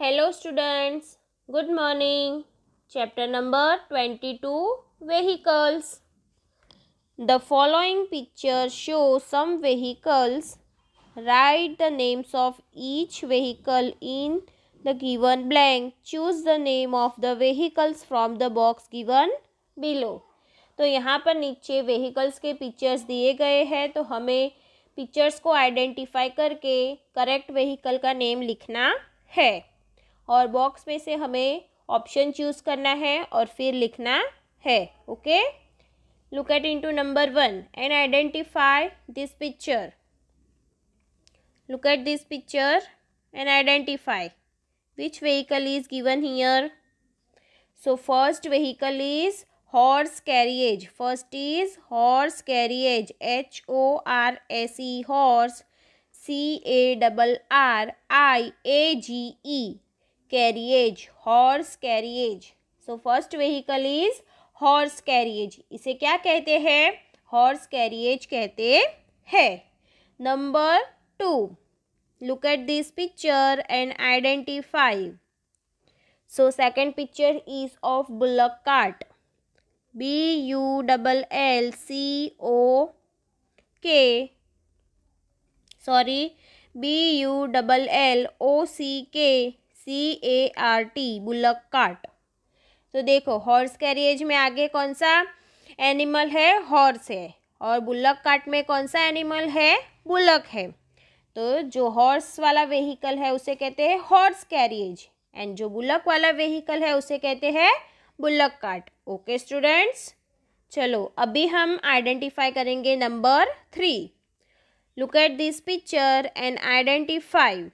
Hello students good morning chapter number twenty two vehicles the following picture show some vehicles write the names of each vehicle in the given blank choose the name of the vehicles from the box given below तो यहाँ पर नीचे vehicles के pictures दिए गए हैं तो हमें पिक्चर्स को आइडेंटिफाई करके करेक्ट व्हीकल का नेम लिखना है और बॉक्स में से हमें ऑप्शन चूज करना है और फिर लिखना है okay look at into number one and identify this picture look at this picture and identify which vehicle is given here so first vehicle is horse carriage first is horse carriage H O R S E horse C A double R I A G E carriage horse carriage so first vehicle is horse carriage इसे क्या कहते हैं horse carriage कहते हैं number two look at this picture and identify so second picture is of bullock cart B U double L C O K sorry B U double L O C K C A R T bullock cart तो देखो horse carriage में आगे कौन सा animal है horse है और bullock cart में कौन सा एनिमल है बुलक है तो जो हॉर्स वाला व्हीकल है उसे कहते हैं हॉर्स कैरिएज एंड जो बुलक वाला व्हीकल है उसे कहते हैं बुलक कार्ट ओके स्टूडेंट्स चलो अभी हम आइडेंटिफाई करेंगे number three look at this picture and identify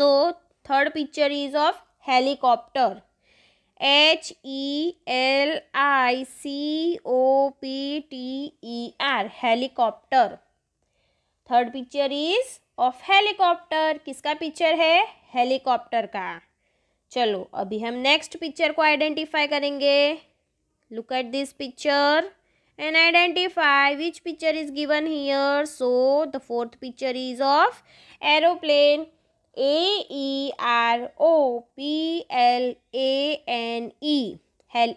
so third picture is of helicopter H E L I C O P T E R helicopter third picture is of helicopter किसका picture है helicopter का चलो अभी हम next picture को identify करेंगे look at this picture and identify which picture is given here so the fourth picture is of aeroplane A E R O P L A N E हेल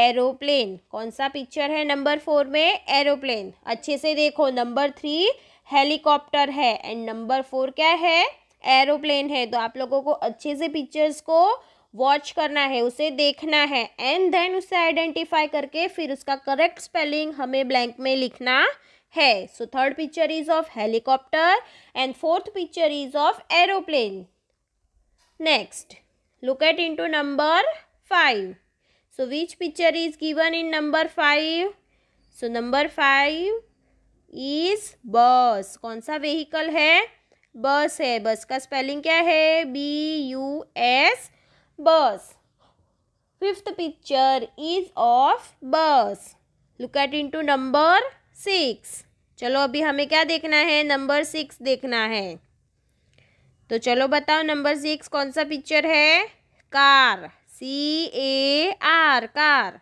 aeroplane कौन सा picture है number four में aeroplane अच्छे से देखो number three helicopter है and number four क्या है एरोप्लेन है तो आप लोगों को अच्छे से पिक्चर्स को वॉच करना है उसे देखना है एंड देन उसे आइडेंटिफाई करके फिर उसका करेक्ट स्पेलिंग हमें ब्लैंक में लिखना है so third picture is of helicopter and fourth picture is of aeroplane next look at into number five so which picture is given in number five so number five is bus कौन सा vehicle है बस है बस का spelling क्या है B U S bus fifth picture is of bus look at into number six चलो अभी हमें क्या देखना है नंबर सिक्स देखना है तो चलो बताओ नंबर सिक्स कौन सा पिक्चर है car C A R car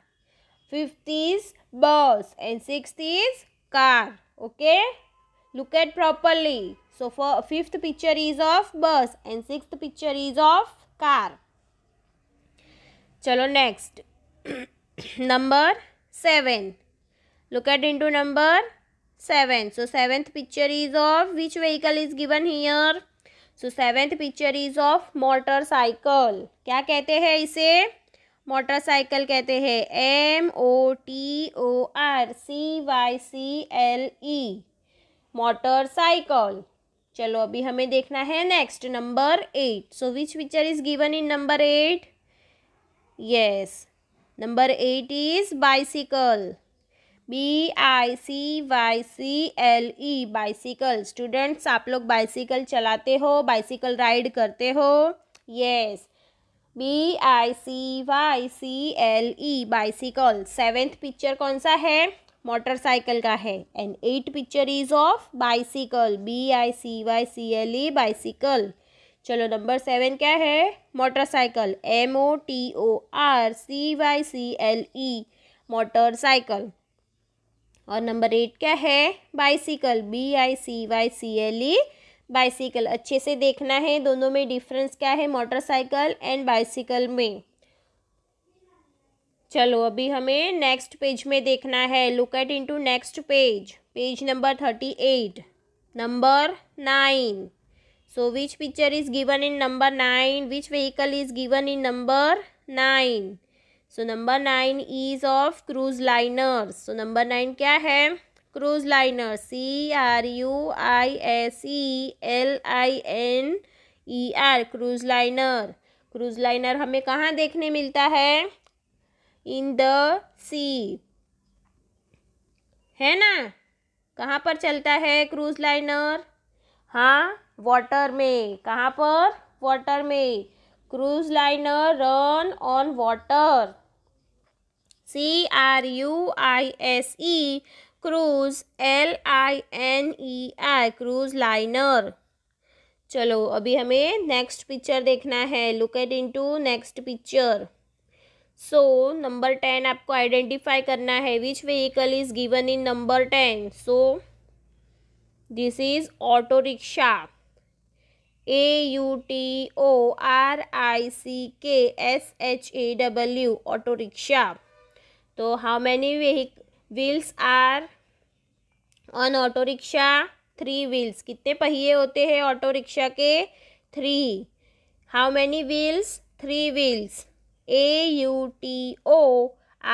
fifth is bus and six is car okay look at properly so fifth picture is of bus and six picture is of car चलो next number seven look at into number 7 so seventh picture is of which vehicle is given here so seventh picture is of motorcycle क्या कहते हैं इसे motorcycle कहते हैं M O T O R C Y C L E motorcycle चलो अभी हमें देखना है next number eight so which picture is given in number eight yes number eight is bicycle B I C Y C L E bicycle students आप लोग bicycle चलाते हो bicycle ride करते हो yes B I C Y C L E bicycle seventh picture कौन सा है motorcycle का है and eight picture is of bicycle B I C Y C L E bicycle चलो नंबर सेवन क्या है motorcycle M O T O R C Y C L E motorcycle और number eight क्या है bicycle B I C Y C L E bicycle अच्छे से देखना है दोनों में डिफरेंस क्या है मोटरसाइकिल एंड बाइसिकल में चलो अभी हमें नेक्स्ट पेज में देखना है look at into next page page number thirty eight number nine so which picture is given in number nine which vehicle is given in number nine so number nine is of cruise liner so number nine क्या है cruise liner C R U I S E L I N E R cruise liner cruise liner हमें कहाँ देखने मिलता है in the सी है ना कहाँ पर चलता है क्रूज लाइनर हाँ वाटर में कहाँ पर वाटर में cruise liner run on water C R U I S E cruise L I N E I cruise liner चलो अभी हमें नेक्स्ट पिक्चर देखना है look at into next picture so number ten आपको आइडेंटिफाई करना है which vehicle is given in number ten so this is auto rickshaw A U T O R I C K S H A W auto rickshaw तो how many vehicle wheels are on auto rickshaw three wheels कितने पहिए होते हैं auto rickshaw के three how many wheels three wheels A U T O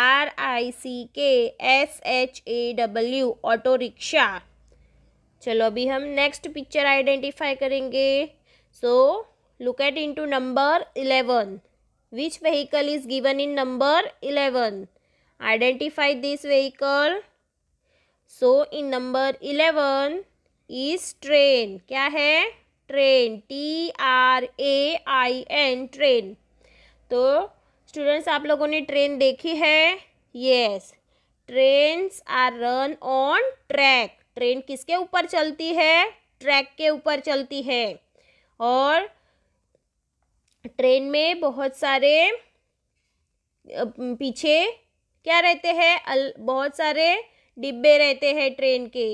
R I C K S H A W auto rickshaw चलो अभी हम next picture identify करेंगे so look at into number eleven which vehicle is given in number eleven identify this vehicle so in number 11 is train क्या है train T R A I N train तो students आप लोगों ने train देखी है yes trains are run on track train किसके ऊपर चलती है ट्रैक के ऊपर चलती है और ट्रेन में बहुत सारे पीछे क्या रहते हैं बहुत सारे डिब्बे रहते हैं ट्रेन के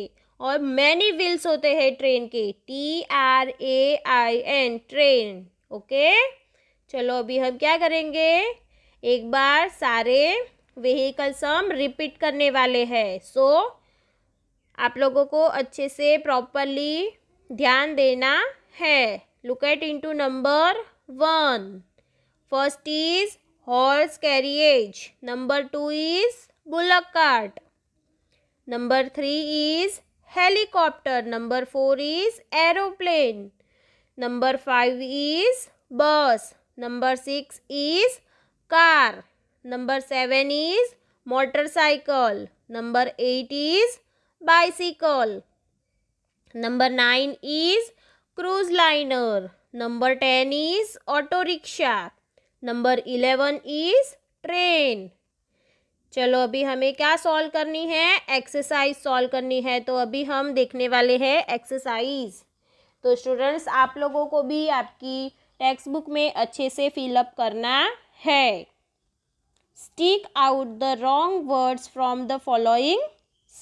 और मैनी व्हील्स होते हैं ट्रेन के T R A I N train okay चलो अभी हम क्या करेंगे एक बार सारे व्हीकल्स हम रिपीट करने वाले हैं सो आप लोगों को अच्छे से प्रॉपरली ध्यान देना है look at into number one first is horse carriage number two is bullock cart number three is helicopter number four is aeroplane number five is bus number six is car number seven is motorcycle number eight is bicycle number nine is cruise liner number ten is auto rickshaw number eleven is train चलो अभी हमें क्या solve करनी है exercise solve करनी है तो अभी हम देखने वाले हैं एक्सरसाइज तो स्टूडेंट्स आप लोगों को भी आपकी टेक्स्ट बुक में अच्छे से फिलअप करना है stick out the wrong words from the following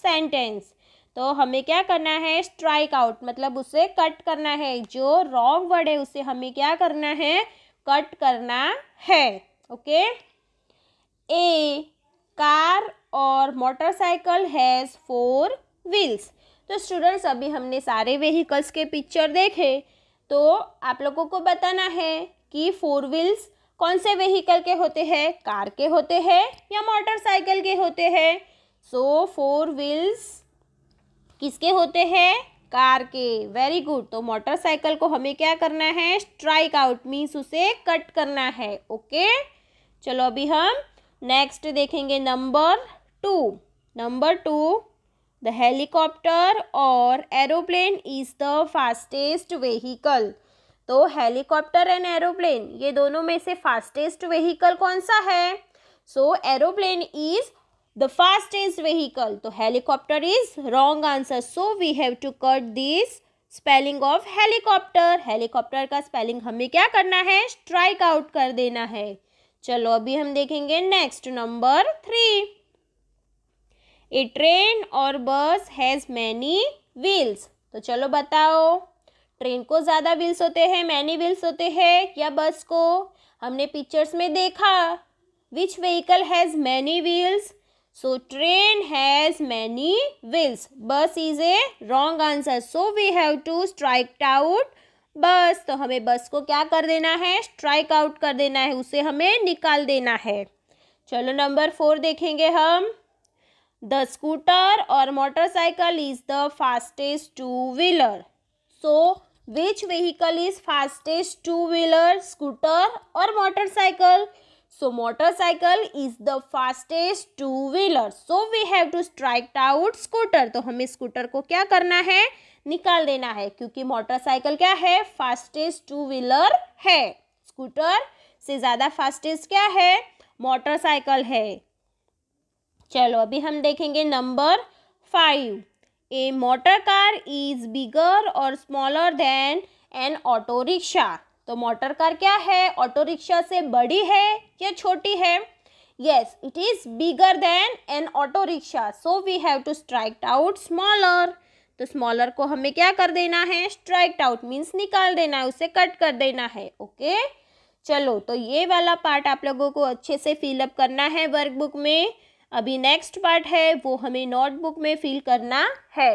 sentence तो हमें क्या करना है स्ट्राइक आउट मतलब उसे कट करना है जो रॉन्ग वर्ड है उसे हमें क्या करना है कट करना है ओके ए कार और मोटरसाइकिल हैज़ फोर व्हील्स तो स्टूडेंट्स अभी हमने सारे व्हीकल्स के पिक्चर देखे तो आप लोगों को बताना है कि फोर व्हील्स कौन से व्हीकल के होते हैं कार के होते हैं या मोटरसाइकिल के होते हैं सो फोर व्हील्स किसके होते हैं कार के वेरी गुड तो मोटरसाइकिल को हमें क्या करना है स्ट्राइक आउट मीन्स उसे कट करना है ओके चलो अभी हम नेक्स्ट देखेंगे number two number two the helicopter और aeroplane is the fastest vehicle तो हेलीकॉप्टर एंड एरोप्लेन ये दोनों में से फास्टेस्ट वेहीकल कौन सा है so aeroplane is fast is vehicle तो helicopter is wrong answer so we have to cut this spelling of helicopter helicopter का स्पेलिंग हमें क्या करना है स्ट्राइक आउट कर देना है चलो अभी हम देखेंगे next number three a train और बस हैज़ मैनी व्हील्स तो चलो बताओ ट्रेन को ज़्यादा व्हील्स होते हैं मैनी व्हील्स होते हैं या बस को हमने पिक्चर्स में देखा which vehicle has many wheels so train has many wheels bus is a wrong answer so we have to strike out bus तो हमें बस को क्या कर देना है स्ट्राइक आउट कर देना है उसे हमें निकाल देना है चलो नंबर फोर देखेंगे हम द स्कूटर और motorcycle is the fastest two wheeler so which vehicle is fastest two wheeler scooter और motorcycle so motorcycle is the fastest two wheeler so we have to strike out scooter तो हमें scooter को क्या करना है निकाल देना है क्योंकि मोटरसाइकिल क्या है फास्टेस्ट टू व्हीलर है स्कूटर से ज़्यादा फास्टेस्ट क्या है मोटरसाइकिल है चलो अभी हम देखेंगे number five a motor car is bigger और smaller than an auto rickshaw तो मोटर कार क्या है ऑटो रिक्शा से बड़ी है या छोटी है yes it is bigger than an auto rickshaw so we have to strike out smaller तो स्मॉलर को हमें क्या कर देना है स्ट्राइक आउट मीन्स निकाल देना है उसे कट कर देना है ओके okay? चलो तो ये वाला पार्ट आप लोगों को अच्छे से फिलअप करना है वर्कबुक में अभी नेक्स्ट पार्ट है वो हमें नोटबुक में फिल करना है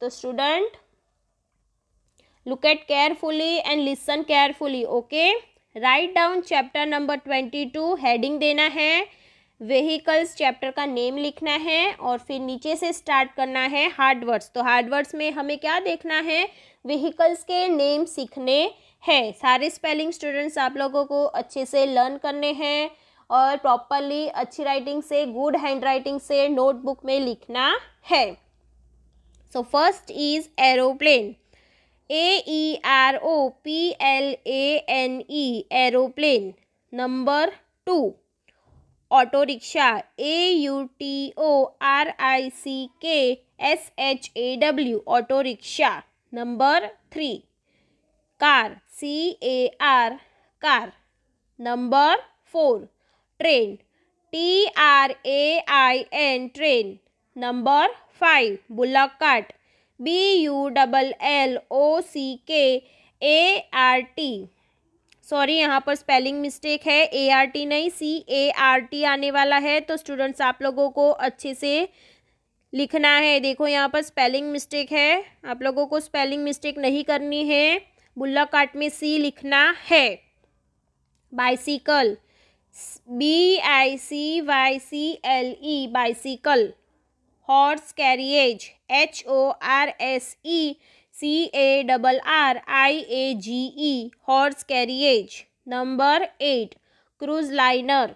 तो student look carefully and listen carefully okay write down chapter number twenty two heading देना है व्हीकल्स चैप्टर का नेम लिखना है और फिर नीचे से स्टार्ट करना है हार्डवर्ड्स तो हार्डवर्ड्स में हमें क्या देखना है व्हीकल्स के नेम सीखने हैं सारे स्पेलिंग स्टूडेंट्स आप लोगों को अच्छे से लर्न करने हैं और प्रॉपरली अच्छी राइटिंग से गुड हैंड राइटिंग से नोटबुक में लिखना है so first is aeroplane A E R O P L A N E aeroplane number two auto rickshaw A U T O R I C K S H A W auto rickshaw number three car C A R car number four train T R A I N train number five bullock cart B U double L O C के ए R T sorry यहाँ पर spelling mistake है ए R T नहीं सी A R T आने वाला है तो students आप लोगों को अच्छे से लिखना है देखो यहाँ पर स्पेलिंग मिस्टेक है आप लोगों को स्पेलिंग मिस्टेक नहीं करनी है बुल्ला काट में सी लिखना है bicycle B I C Y C L E bicycle horse carriage H O R S E C A double R I A G E horse carriage number eight cruise liner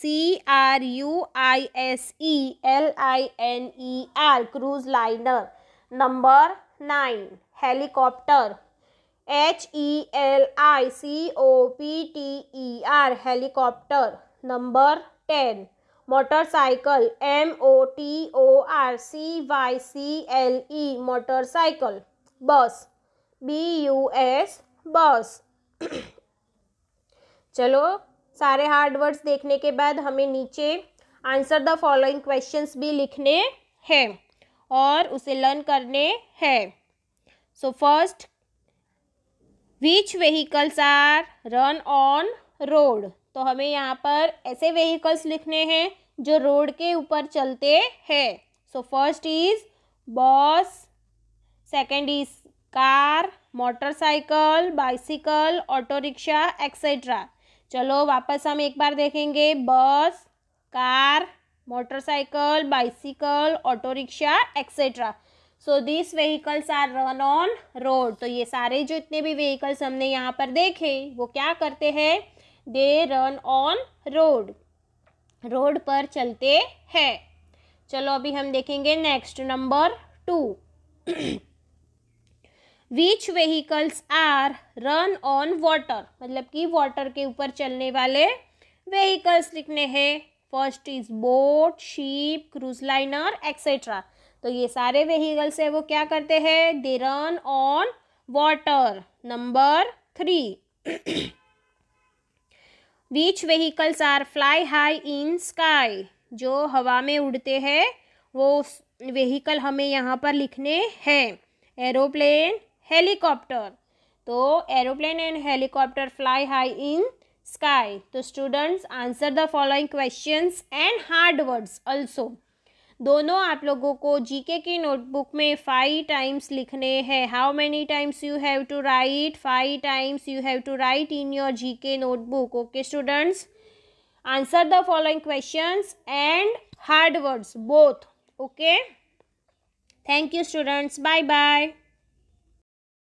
C R U I S E L I N E R cruise liner number nine helicopter H E L I C O P T E R helicopter number ten motorcycle M O T O R C Y C L E motorcycle bus B U S bus चलो सारे hard words देखने के बाद हमें नीचे answer the following questions भी लिखने हैं और उसे लर्न करने हैं so first which vehicles are run on road तो हमें यहाँ पर ऐसे व्हीकल्स लिखने हैं जो रोड के ऊपर चलते हैं so first is bus second is car motorcycle bicycle auto rickshaw etcetera चलो वापस हम एक बार देखेंगे bus car motorcycle bicycle auto rickshaw etcetera so this vehicles are run on road तो ये सारे जो इतने भी व्हीकल्स हमने यहाँ पर देखे वो क्या करते हैं they run on road road पर चलते हैं चलो अभी हम देखेंगे next number two which vehicles are run on water मतलब कि वाटर के ऊपर चलने वाले व्हीकल्स लिखने हैं first is boat ship cruise liner etcetera तो ये सारे व्हीकल्स है वो क्या करते हैं they run on water number three which vehicles are fly high in sky जो हवा में उड़ते हैं वो व्हीकल हमें यहाँ पर लिखने हैं एरोप्लेन हेलीकॉप्टर तो aeroplane and helicopter fly high in sky तो students answer the following questions and hard words also दोनों आप लोगों को जीके की नोटबुक में फाइव टाइम्स लिखने हैं how many times you have to write five times you have to write in your GK notebook okay students answer the following questions and hard words both okay thank you students bye bye